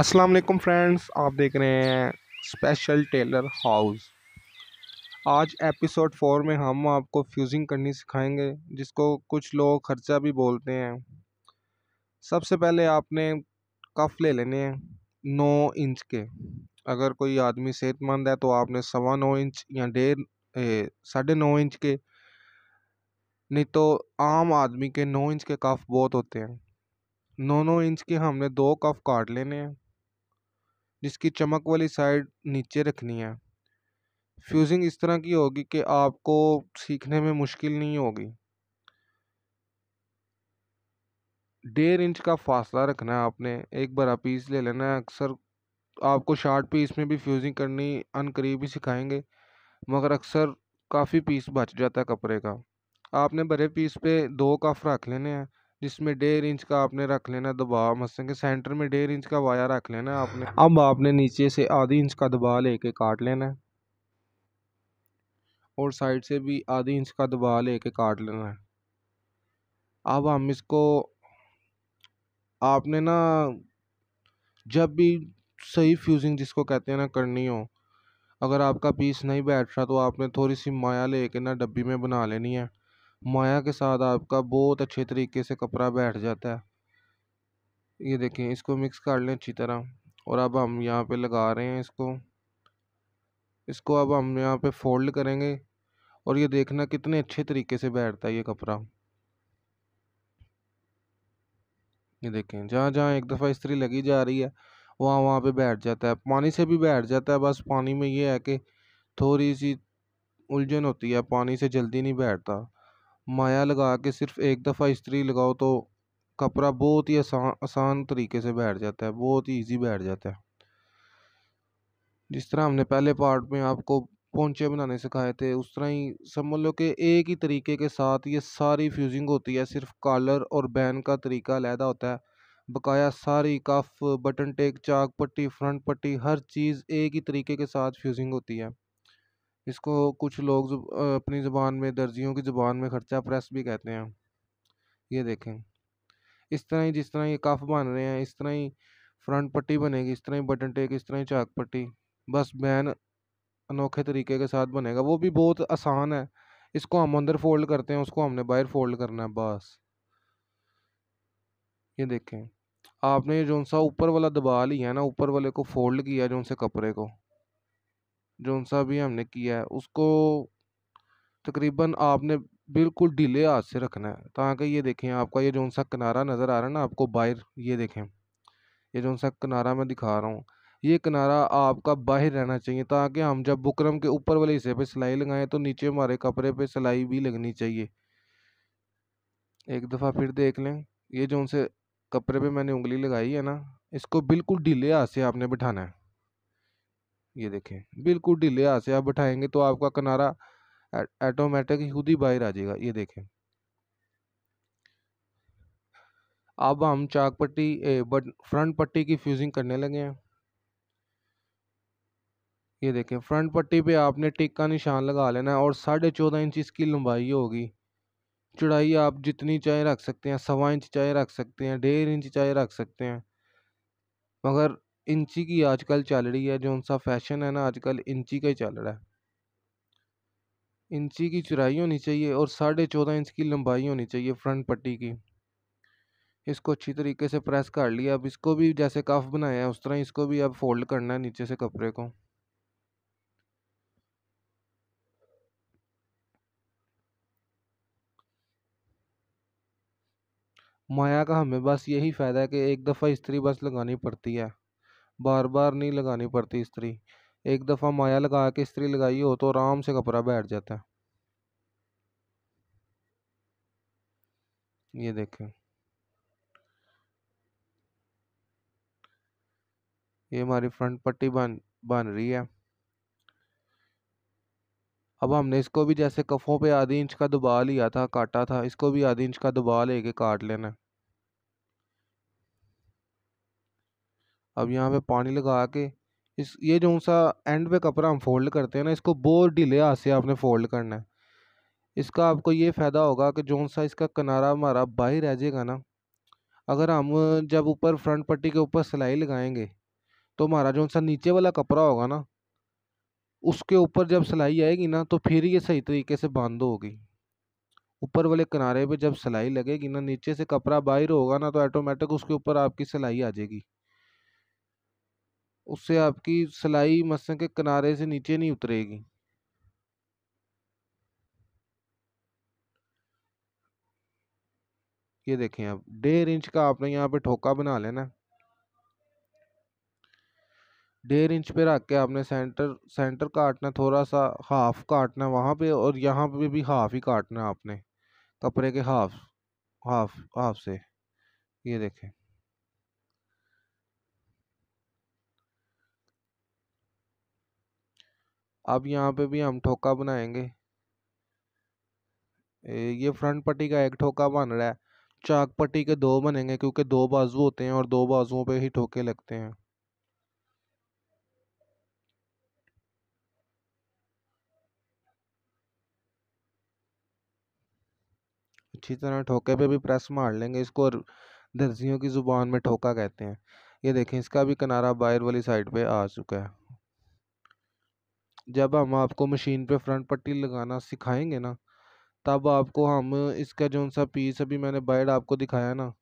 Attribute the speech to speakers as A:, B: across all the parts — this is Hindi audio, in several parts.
A: अस्सलाम वालेकुम फ्रेंड्स आप देख रहे हैं स्पेशल टेलर हाउस आज एपिसोड फोर में हम आपको फ्यूजिंग करनी सिखाएंगे जिसको कुछ लोग खर्चा भी बोलते हैं सबसे पहले आपने कफ ले लेने हैं नौ इंच के अगर कोई आदमी सेहतमंद है तो आपने सवा नौ इंच या डेढ़ साढ़े नौ इंच के नहीं तो आम आदमी के नौ इंच के कफ बहुत होते हैं नौ नौ इंच के हमने दो कफ काट लेने हैं जिसकी चमक वाली साइड नीचे रखनी है फ्यूज़िंग इस तरह की होगी कि आपको सीखने में मुश्किल नहीं होगी डेढ़ इंच का फासला रखना है आपने एक बड़ा पीस ले लेना है अक्सर आपको शार्ट पीस में भी फ्यूज़िंग करनी करीब ही सिखाएंगे मगर अक्सर काफ़ी पीस बच जाता है कपड़े का आपने बड़े पीस पे दो कफ रख लेने हैं जिसमें डेढ़ इंच का आपने रख लेना दबाव मसलन के सेंटर में डेढ़ इंच का वाया रख लेना आपने अब आपने नीचे से आधी इंच का दबाव लेके काट लेना है और साइड से भी आधी इंच का दबाव लेके काट लेना है अब हम इसको आपने ना जब भी सही फ्यूजिंग जिसको कहते हैं ना करनी हो अगर आपका पीस नहीं बैठ रहा तो आपने थोड़ी सी माया लेके ना डब्बी में बना लेनी है माया के साथ आपका बहुत अच्छे तरीके से कपड़ा बैठ जाता है ये देखें इसको मिक्स कर लें अच्छी तरह और अब हम यहाँ पे लगा रहे हैं इसको इसको अब हम यहाँ पे फोल्ड करेंगे और ये देखना कितने अच्छे तरीके से बैठता है ये कपड़ा ये देखें जहाँ जहाँ एक दफ़ा स्त्री लगी जा रही है वहाँ वहाँ पे बैठ जाता है पानी से भी बैठ जाता है बस पानी में ये है कि थोड़ी सी उलझन होती है पानी से जल्दी नहीं बैठता माया लगा के सिर्फ एक दफ़ा इस्त्री लगाओ तो कपड़ा बहुत ही आसान आसान तरीके से बैठ जाता है बहुत ही ईजी बैठ जाता है जिस तरह हमने पहले पार्ट में आपको पोंचे बनाने सिखाए थे उस तरह ही समझ लो कि एक ही तरीके के साथ ये सारी फ्यूजिंग होती है सिर्फ कॉलर और बैन का तरीका लहदा होता है बकाया सारी कफ बटन टेक चाक पट्टी फ्रंट पट्टी हर चीज़ एक ही तरीके के साथ फ्यूजिंग होती है इसको कुछ लोग अपनी जबान में दर्जियों की जबान में खर्चा प्रेस भी कहते हैं ये देखें इस तरह ही जिस तरह ये कफ बन रहे हैं इस तरह ही फ्रंट पट्टी बनेगी इस तरह ही बटन टेक इस तरह ही चाक पट्टी बस बैन अनोखे तरीके के साथ बनेगा वो भी बहुत आसान है इसको हम अंदर फोल्ड करते हैं उसको हमने बाहर फोल्ड करना है बस ये देखें आपने जो सा ऊपर वाला दबा लिया है ना ऊपर वाले को फोल्ड किया जो उनसे कपड़े को जौन सा भी हमने किया है उसको तकरीबन आपने बिल्कुल ढीले हाथ से रखना है ताकि ये देखें आपका ये जौन सा किनारा नज़र आ रहा है ना आपको बाहर ये देखें ये जौन सा किनारा मैं दिखा रहा हूँ ये किनारा आपका बाहर रहना चाहिए ताकि हम जब बुकरम के ऊपर वाले हिस्से पे सिलाई लगाएं तो नीचे हमारे कपड़े पे सिलाई भी लगनी चाहिए एक दफ़ा फिर देख लें ये जो उनसे कपड़े पे मैंने उंगली लगाई है ना इसको बिल्कुल ढीले हाथ से आपने बिठाना है ये देखें बिल्कुल ढीले हाथ से आप बैठाएंगे तो आपका किनारा ऑटोमेटिक खुद ही बाहर आ जाएगा ये देखें अब हम चाक पट्टी बट फ्रंट पट्टी की फ्यूजिंग करने लगे हैं ये देखें फ्रंट पट्टी पे आपने टिक का निशान लगा लेना है और साढ़े चौदह इंच इसकी लंबाई होगी चौड़ाई आप जितनी चाहे रख सकते हैं सवा इंच चाहे रख सकते हैं डेढ़ इंच चाहे रख सकते हैं मगर इंची की आजकल चल रही है जो सा फैशन है ना आजकल इंची का ही चल रहा है इंची की चुराई होनी चाहिए और साढ़े चौदह इंच की लंबाई होनी चाहिए फ्रंट पट्टी की इसको अच्छी तरीके से प्रेस कर लिया अब इसको भी जैसे कफ बनाया है उस तरह इसको भी अब फोल्ड करना है नीचे से कपड़े को माया का हमें बस यही फ़ायदा है कि एक दफ़ा इस्त्री बस लगानी पड़ती है बार बार नहीं लगानी पड़ती स्त्री एक दफ़ा माया लगा के स्त्री लगाई हो तो आराम से कपड़ा बैठ जाता है ये देखें ये हमारी फ्रंट पट्टी बन बन रही है अब हमने इसको भी जैसे कफ़ों पे आधी इंच का दबा लिया था काटा था इसको भी आधी इंच का दबा लेके काट लेना अब यहाँ पे पानी लगा के इस ये जो सा एंड पे कपड़ा हम फोल्ड करते हैं ना इसको बहुत ढीले हाथ से आपने फोल्ड करना है इसका आपको ये फ़ायदा होगा कि जो सा इसका किनारा हमारा बाहर रह जाएगा ना अगर हम जब ऊपर फ्रंट पट्टी के ऊपर सिलाई लगाएंगे तो हमारा जो सा नीचे वाला कपड़ा होगा ना उसके ऊपर जब सिलाई आएगी ना तो फिर ये सही तरीके से बंद होगी ऊपर वाले किनारे पे जब सिलाई लगेगी ना नीचे से कपड़ा बाहर होगा ना तो ऑटोमेटिक उसके ऊपर आपकी सिलाई आ जाएगी उससे आपकी सिलाई मशीन के किनारे से नीचे नहीं उतरेगी ये देखें आप डेढ़ इंच का आपने यहाँ पे ठोका बना लेना डेढ़ इंच पे रख के आपने सेंटर सेंटर काटना थोड़ा सा हाफ काटना वहाँ पे और यहाँ पे भी हाफ ही काटना आपने कपड़े के हाफ हाफ हाफ से ये देखें अब यहाँ पे भी हम ठोका बनाएंगे ये फ्रंट पट्टी का एक ठोका बन रहा है चाक पट्टी के दो बनेंगे क्योंकि दो बाजू होते हैं और दो बाजुओं पे ही ठोके लगते हैं अच्छी तरह ठोके पे भी प्रेस मार लेंगे इसको और दर्जियों की ज़ुबान में ठोका कहते हैं ये देखें इसका भी किनारा बाहर वाली साइड पे आ चुका है जब हम आपको मशीन पे फ्रंट पट्टी लगाना सिखाएंगे ना तब आपको हम इसका जो सा पीस अभी मैंने बाइड आपको दिखाया ना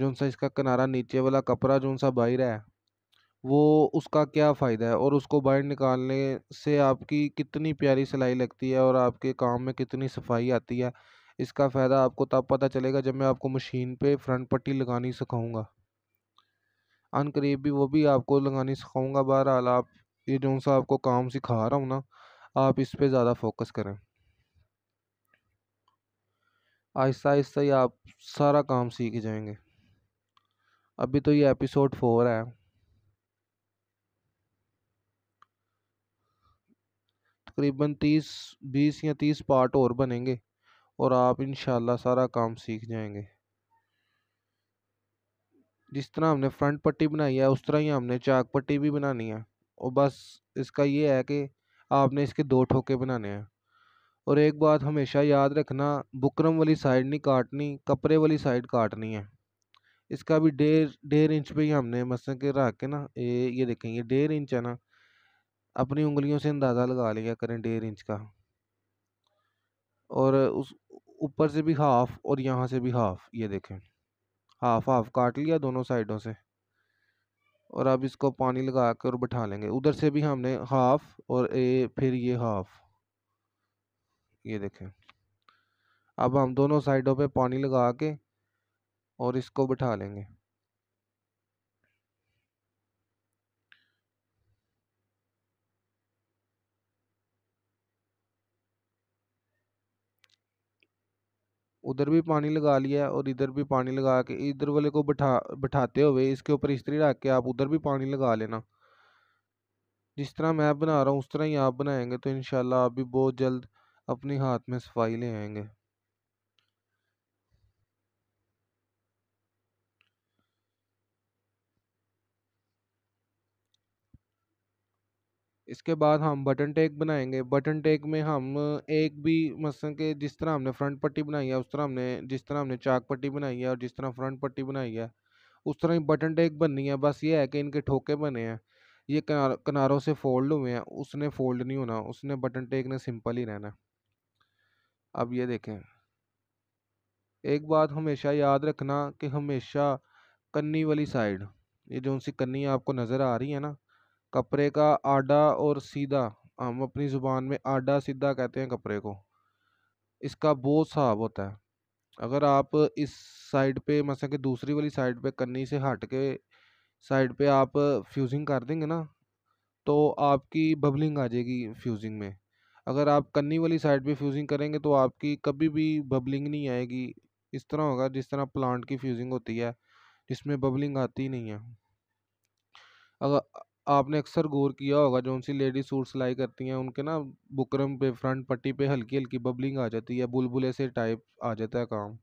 A: जो सा इसका किनारा नीचे वाला कपड़ा जो सा बाहर है वो उसका क्या फ़ायदा है और उसको बाइड निकालने से आपकी कितनी प्यारी सिलाई लगती है और आपके काम में कितनी सफाई आती है इसका फ़ायदा आपको तब पता चलेगा जब मैं आपको मशीन पे फ्रंट पट्टी लगानी सिखाऊंगा अन करीब भी वो भी आपको लगानी सिखाऊंगा बहरहाल आप ये जो सा आपको काम सिखा रहा हूँ ना आप इस पर ज़्यादा फोकस करें आहिस्ता आहिस्ता ही आप सारा काम सीख जाएंगे अभी तो ये एपिसोड फोर है तकरीबन तीस बीस या तीस पार्ट और बनेंगे और आप इन सारा काम सीख जाएंगे जिस तरह हमने फ्रंट पट्टी बनाई है उस तरह ही हमने चाक पट्टी भी बनानी है और बस इसका ये है कि आपने इसके दो ठोके बनाने हैं और एक बात हमेशा याद रखना बुकरम वाली साइड नहीं काटनी कपड़े वाली साइड काटनी है इसका भी डेढ़ डेढ़ इंच पे ही हमने मसल के रख के ना ये ये देखेंगे डेढ़ इंच है ना अपनी उंगलियों से अंदाज़ा लगा लिया करें डेढ़ इंच का और उस ऊपर से भी हाफ़ और यहाँ से भी हाफ़ ये देखें हाफ़ हाफ़ काट लिया दोनों साइडों से और अब इसको पानी लगा कर और बैठा लेंगे उधर से भी हमने हाफ और ए फिर ये हाफ ये देखें अब हम दोनों साइडों पे पानी लगा के और इसको बैठा लेंगे उधर भी पानी लगा लिया और इधर भी पानी लगा के इधर वाले को बैठा बैठाते हुए इसके ऊपर इस्त्री रख के आप उधर भी पानी लगा लेना जिस तरह मैं बना रहा हूँ उस तरह ही आप बनाएंगे तो इन आप भी बहुत जल्द अपने हाथ में सफाई ले आएंगे इसके बाद हम बटन टेक बनाएंगे बटन टेक में हम एक भी मसल के जिस तरह हमने फ्रंट पट्टी बनाई है उस तरह हमने जिस तरह हमने चाक पट्टी बनाई है और जिस तरह फ्रंट पट्टी बनाई है उस तरह ही बटन टेक बननी है बस ये है कि इनके ठोके बने हैं ये किनार किनारों से फोल्ड हुए हैं उसने फोल्ड नहीं होना उसने बटन टेक ने सिंपल ही रहना अब ये देखें एक बात हमेशा याद रखना कि हमेशा कन्नी वाली साइड ये जो सी कन्नी आपको नज़र आ रही है ना कपड़े का आडा और सीधा हम अपनी ज़ुबान में आडा सीधा कहते हैं कपड़े को इसका बहुत साब होता है अगर आप इस साइड पे मसलन कि दूसरी वाली साइड पे कन्नी से हट के साइड पे आप फ्यूज़िंग कर देंगे ना तो आपकी बबलिंग आ जाएगी फ्यूज़िंग में अगर आप कन्नी वाली साइड पे फ्यूज़िंग करेंगे तो आपकी कभी भी बबलिंग नहीं आएगी इस तरह होगा जिस तरह प्लांट की फ्यूज़िंग होती है जिसमें बबलिंग आती नहीं है अगर आपने अक्सर गौर किया होगा जो सी लेडीज सूट सिलाई करती हैं उनके ना बुकरम पे फ्रंट पट्टी पे हल्की हल्की बबलिंग आ जाती है बुलबुले से टाइप आ जाता है काम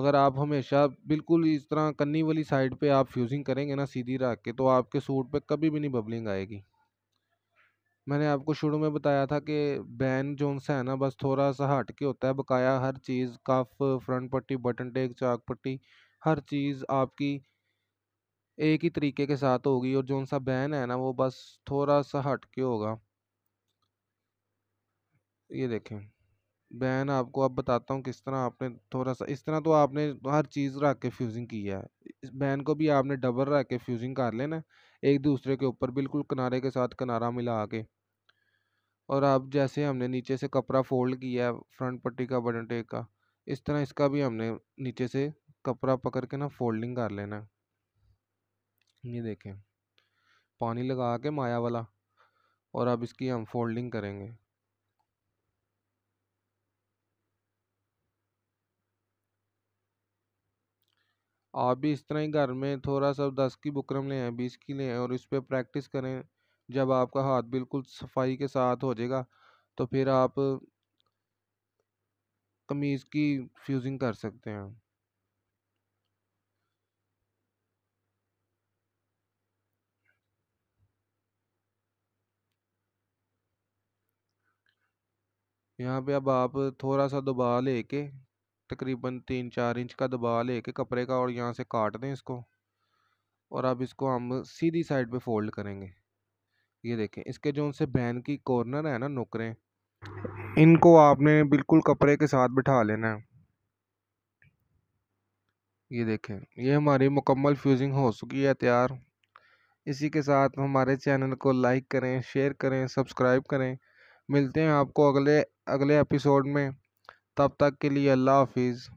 A: अगर आप हमेशा बिल्कुल इस तरह कन्नी वाली साइड पे आप फ्यूजिंग करेंगे ना सीधी रख के तो आपके सूट पे कभी भी नहीं बबलिंग आएगी मैंने आपको शुरू में बताया था कि बैन जोन सा है ना बस थोड़ा सा हट के होता है बकाया हर चीज़ कफ फ्रंट पट्टी बटन टेक चाक पट्टी हर चीज़ आपकी एक ही तरीके के साथ होगी और जो उन बैन है ना वो बस थोड़ा सा हट के होगा ये देखें बैन आपको अब बताता हूँ किस तरह आपने थोड़ा सा इस तरह तो आपने हर चीज़ रख के फ्यूजिंग की है इस बैन को भी आपने डबल रख के फ्यूजिंग कर लेना एक दूसरे के ऊपर बिल्कुल किनारे के साथ किनारा मिला के और अब जैसे हमने नीचे से कपड़ा फोल्ड किया है फ्रंट पट्टी का बटन टेक का इस तरह इसका भी हमने नीचे से कपड़ा पकड़ के ना फोल्डिंग कर लेना है ये देखें पानी लगा के माया वाला और अब इसकी हम फोल्डिंग करेंगे आप भी इस तरह ही घर में थोड़ा सा दस की बुकरम ले बीस की ले और इस पर प्रैक्टिस करें जब आपका हाथ बिल्कुल सफाई के साथ हो जाएगा तो फिर आप कमीज़ की फ्यूजिंग कर सकते हैं यहाँ पे अब आप थोड़ा सा दबा लेके तकरीबन तीन चार इंच का दबा लेके कपड़े का और यहाँ से काट दें इसको और अब इसको हम सीधी साइड पे फोल्ड करेंगे ये देखें इसके जो उनसे बहन की कॉर्नर है ना नुकरे इनको आपने बिल्कुल कपड़े के साथ बिठा लेना है ये देखें ये हमारी मुकम्मल फ्यूजिंग हो चुकी है तैयार इसी के साथ हमारे चैनल को लाइक करें शेयर करें सब्सक्राइब करें मिलते हैं आपको अगले अगले एपिसोड में तब तक के लिए अल्लाह हाफिज़